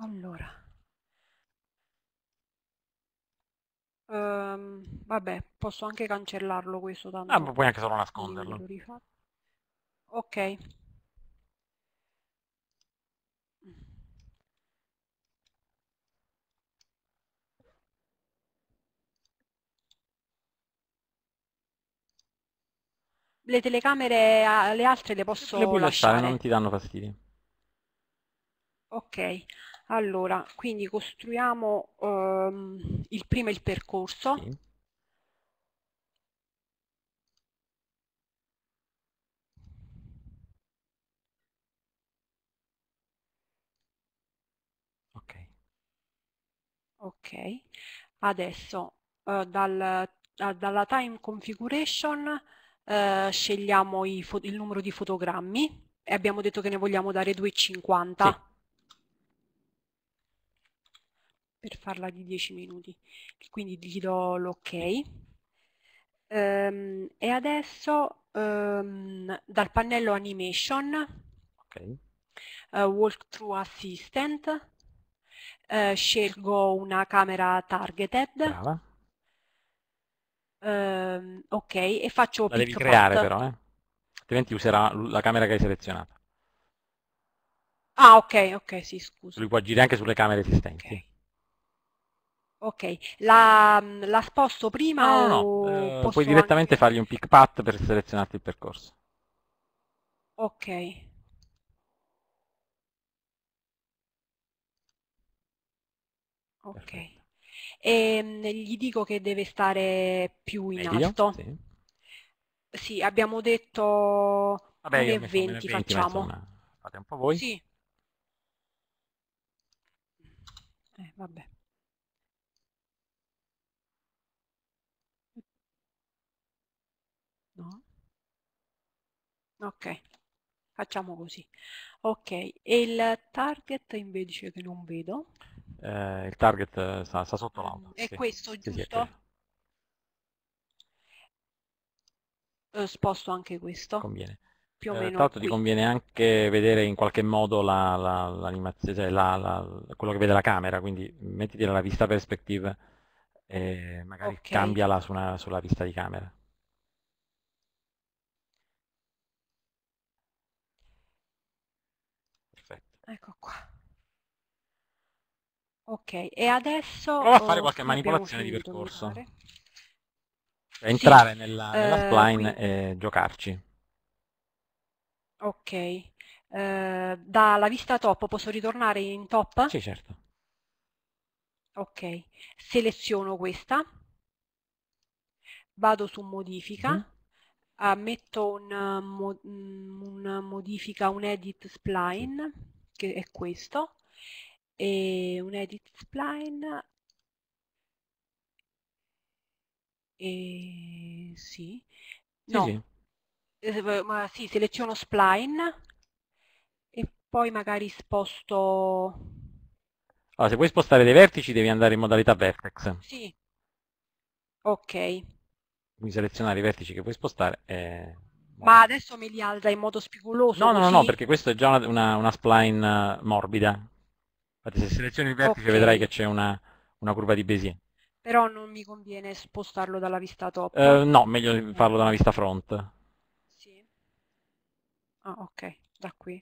Allora. Ehm, vabbè, posso anche cancellarlo questo tanto. Ah, ma puoi anche solo nasconderlo. Lo rifà- Ok. Le telecamere, le altre le posso Le puoi lasciare, lasciare? non ti danno fastidio. Ok. Allora, quindi costruiamo ehm, il primo il percorso. Sì. Ok. Adesso eh, dal, da, eh, dalla time configuration eh, scegliamo il, il numero di fotogrammi e abbiamo detto che ne vogliamo dare 250. Sì. per farla di 10 minuti, quindi gli do l'ok. Um, e adesso um, dal pannello animation, okay. uh, walkthrough assistant, uh, scelgo una camera targeted. Uh, ok, e faccio... La devi creare part. però, eh? altrimenti userà la camera che hai selezionato. Ah, ok, ok, sì, scusa. Lui può agire anche sulle camere esistenti. Okay. Ok, la, la sposto prima no, o no, no. Eh, puoi direttamente anche... fargli un pick path per selezionarti il percorso. Ok. Ok. E ehm, gli dico che deve stare più in Meglio, alto. Sì. sì abbiamo detto Vabbè, 20 facciamo. Una... Fate un po' voi. Sì. Eh, vabbè. ok facciamo così ok e il target invece che non vedo eh, il target eh, sta, sta sotto l'auto è sì. questo giusto? Sì, sì, eh, sposto anche questo conviene più o eh, tra l'altro ti conviene anche vedere in qualche modo l'animazione la, cioè la, la, quello che vede la camera quindi mettiti la vista perspective e magari okay. cambiala su una, sulla vista di camera Ecco qua. Ok, e adesso... Prova a fare oh, qualche manipolazione di percorso. Di entrare sì. nella, eh, nella uh, spline qui. e giocarci. Ok. Uh, eh, dalla vista top posso ritornare in top? Sì, certo. Ok. Seleziono questa. Vado su modifica. Mm -hmm. uh, metto un, mm, un modifica, un edit spline che è questo, e un edit spline, e sì, no, sì, eh, sì. ma sì, seleziono spline e poi magari sposto... Allora, se vuoi spostare dei vertici devi andare in modalità vertex. Sì, ok. Quindi selezionare i vertici che puoi spostare e eh, ma adesso me li alza in modo spigoloso? No, no, così? no, perché questa è già una, una, una spline eh, morbida. Infatti se selezioni il vertice okay. vedrai che c'è una, una, curva di Bézier. Però non mi conviene spostarlo dalla vista top? Uh, no, meglio farlo dalla vista front. Sì. Ah, ok, da qui.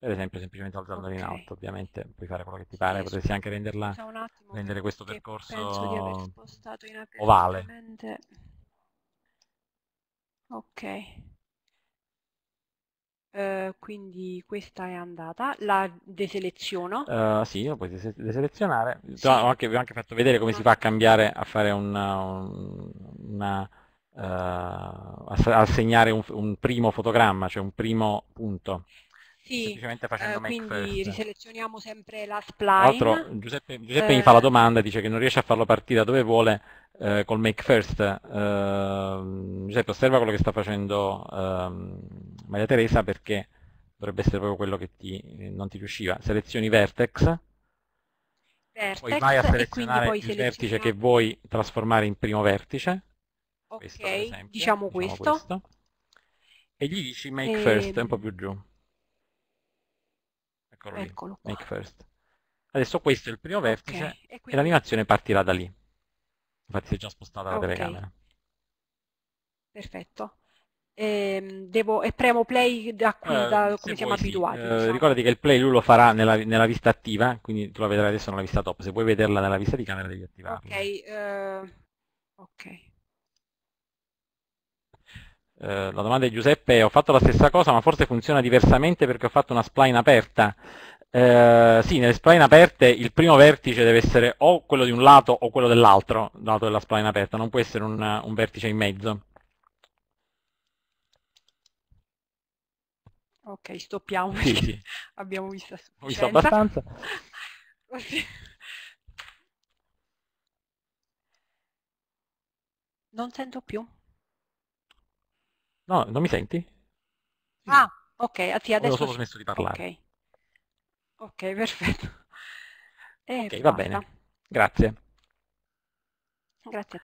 per esempio semplicemente alzandola okay. in alto, ovviamente puoi fare quello che ti pare, sì, potresti anche renderla, attimo, rendere questo percorso ovale. Ok, uh, quindi questa è andata, la deseleziono? Uh, sì, lo puoi des deselezionare, sì. ho, anche, ho, anche, fatto vedere come no. si fa a cambiare, a fare una, una uh, eh, a, a segnare un, un primo fotogramma, cioè un primo punto. Sì, semplicemente facendo eh, quindi first. riselezioniamo sempre la spline. Tra Giuseppe, Giuseppe eh. mi fa la domanda, dice che non riesce a farlo partire da dove vuole eh, col make first. Eh, Giuseppe osserva quello che sta facendo ehm, Maria Teresa perché dovrebbe essere proprio quello che ti, non ti riusciva. Selezioni vertex, vertex poi vai a selezionare il seleziona... vertice che vuoi trasformare in primo vertice. Ok, questo, diciamo, diciamo questo. questo. E gli dici make e... Ehm, first, un po' più giù. Eccolo, Eccolo lì, make first. Adesso questo è il primo vertice okay. e, quindi... e l'animazione partirà da lì. Infatti si è già spostata la okay. telecamera. Perfetto. E, ehm, devo, e premo play da qui, uh, da, come siamo sì. abituati. Uh, diciamo. Ricordati che il play lui lo farà nella, nella, vista attiva, quindi tu la vedrai adesso nella vista top. Se vuoi vederla nella vista di camera devi attivarla. Ok, uh, ok. Eh, la domanda di Giuseppe è ho fatto la stessa cosa ma forse funziona diversamente perché ho fatto una spline aperta. Eh, sì, nelle spline aperte il primo vertice deve essere o quello di un lato o quello dell'altro lato della spline aperta, non può essere un, un vertice in mezzo. Ok, stoppiamo. Sì, sì. Abbiamo visto, Ho visto abbastanza. non sento più. No, non mi senti? Ah, ok, sì, adesso... Ho solo smesso di parlare. Ok, okay perfetto. E ok, basta. Eh, va bene. Grazie. Grazie